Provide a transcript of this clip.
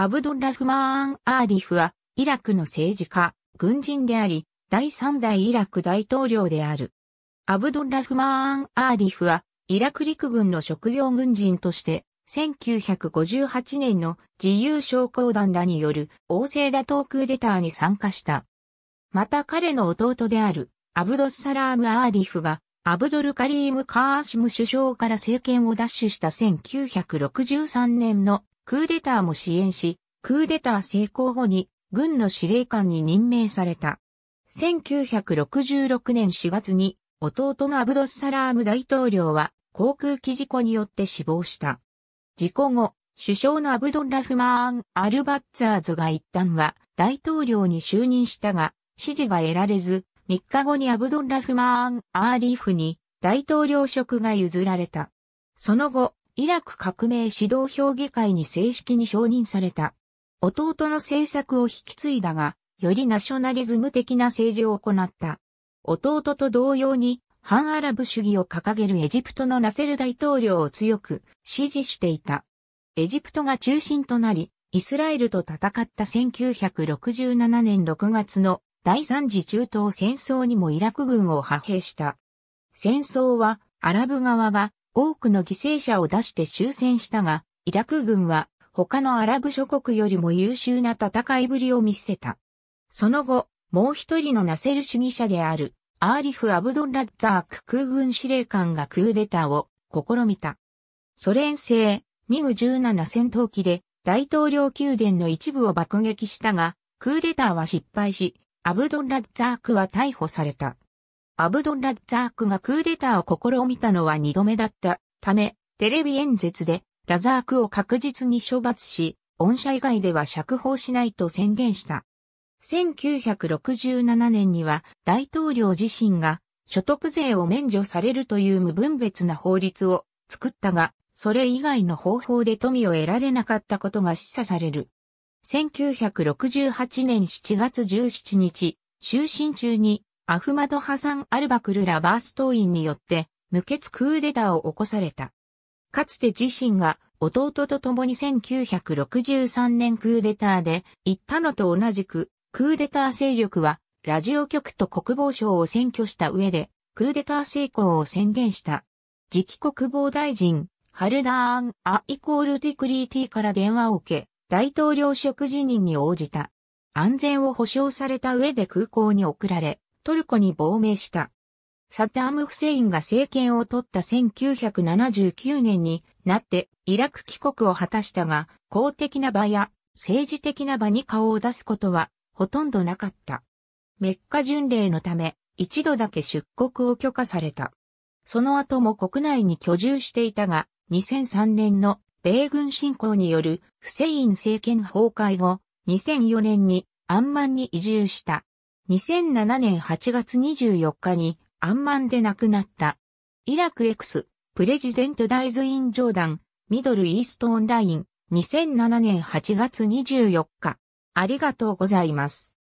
アブドラフマーン・アーリフは、イラクの政治家、軍人であり、第三代イラク大統領である。アブドラフマーン・アーリフは、イラク陸軍の職業軍人として、1958年の自由将校団らによる王政打倒クーデターに参加した。また彼の弟であるアブドスサラーム・アーリフがアブドル・カリーム・カーシム首相から政権を奪取した1963年のクーデターも支援し、クーデター成功後に軍の司令官に任命された。1966年4月に弟のアブドスサラーム大統領は航空機事故によって死亡した。事故後、首相のアブドンラフマーン・アルバッツァーズが一旦は大統領に就任したが、支持が得られず、3日後にアブドンラフマーン・アーリーフに大統領職が譲られた。その後、イラク革命指導評議会に正式に承認された。弟の政策を引き継いだが、よりナショナリズム的な政治を行った。弟と同様に、反アラブ主義を掲げるエジプトのナセル大統領を強く支持していた。エジプトが中心となり、イスラエルと戦った1967年6月の第三次中東戦争にもイラク軍を派兵した。戦争はアラブ側が多くの犠牲者を出して終戦したが、イラク軍は他のアラブ諸国よりも優秀な戦いぶりを見せた。その後、もう一人のナセル主義者である、アーリフ・アブドンラッザーク空軍司令官がクーデターを試みた。ソ連製、ミグ17戦闘機で大統領宮殿の一部を爆撃したが、クーデターは失敗し、アブドンラッザークは逮捕された。アブドンラッザークがクーデターを試みたのは二度目だったため、テレビ演説でラザークを確実に処罰し、恩赦以外では釈放しないと宣言した。1967年には大統領自身が所得税を免除されるという無分別な法律を作ったが、それ以外の方法で富を得られなかったことが示唆される。1968年7月17日、就寝中にアフマドハサン・アルバクルラバーストインによって無血クーデターを起こされた。かつて自身が弟と共に1963年クーデターで行ったのと同じく、クーデター勢力はラジオ局と国防省を占拠した上で、クーデター成功を宣言した。次期国防大臣、ハルダーン・ア・イコール・ティクリーティから電話を受け、大統領職辞任に応じた。安全を保障された上で空港に送られ、トルコに亡命した。サターム・フセインが政権を取った1979年になってイラク帰国を果たしたが、公的な場や政治的な場に顔を出すことはほとんどなかった。メッカ巡礼のため一度だけ出国を許可された。その後も国内に居住していたが、2003年の米軍侵攻によるフセイン政権崩壊後、2004年にアンマンに移住した。2007年8月24日にアンマンで亡くなった。イラクエクス、プレジデントダイズインジョーダン、ミドルイーストオンライン、2007年8月24日。ありがとうございます。